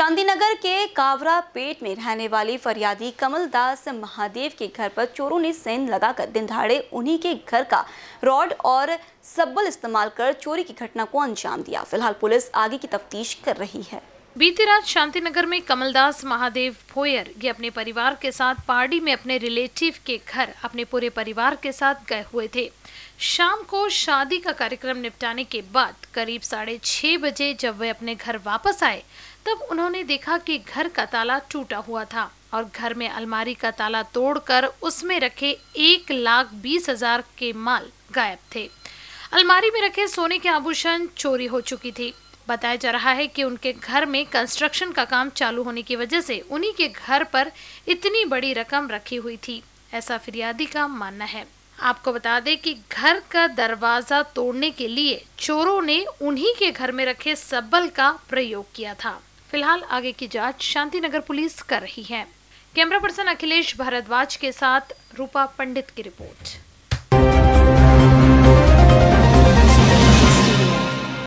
शांतिनगर के कावरा पेट में रहने वाली फरियादी कमल दास महादेव के घर पर चोरों ने सैन लगाकर दिन दहाड़े उन्हीं के घर का रॉड और सब्बल इस्तेमाल कर चोरी की घटना को अंजाम दिया फिलहाल पुलिस आगे की तफ्तीश कर रही है बीती रात शांतिनगर में कमलदास महादेव फोयर ये अपने परिवार के साथ पार्टी में अपने रिलेटिव के घर अपने पूरे परिवार के साथ गए हुए थे शाम को शादी का कार्यक्रम निपटाने के बाद करीब साढ़े छह बजे जब वे अपने घर वापस आए तब उन्होंने देखा कि घर का ताला टूटा हुआ था और घर में अलमारी का ताला तोड़कर उसमें रखे एक लाख बीस हजार के माल गायब थे अलमारी में रखे सोने के आभूषण चोरी हो चुकी थी बताया जा रहा है कि उनके घर में कंस्ट्रक्शन का काम चालू होने की वजह से उन्हीं के घर पर इतनी बड़ी रकम रखी हुई थी ऐसा फिरियादी का मानना है आपको बता दें कि घर का दरवाजा तोड़ने के लिए चोरों ने उन्हीं के घर में रखे सब्बल का प्रयोग किया था फिलहाल आगे की जांच शांतिनगर पुलिस कर रही है कैमरा पर्सन अखिलेश भारद्वाज के साथ रूपा पंडित की रिपोर्ट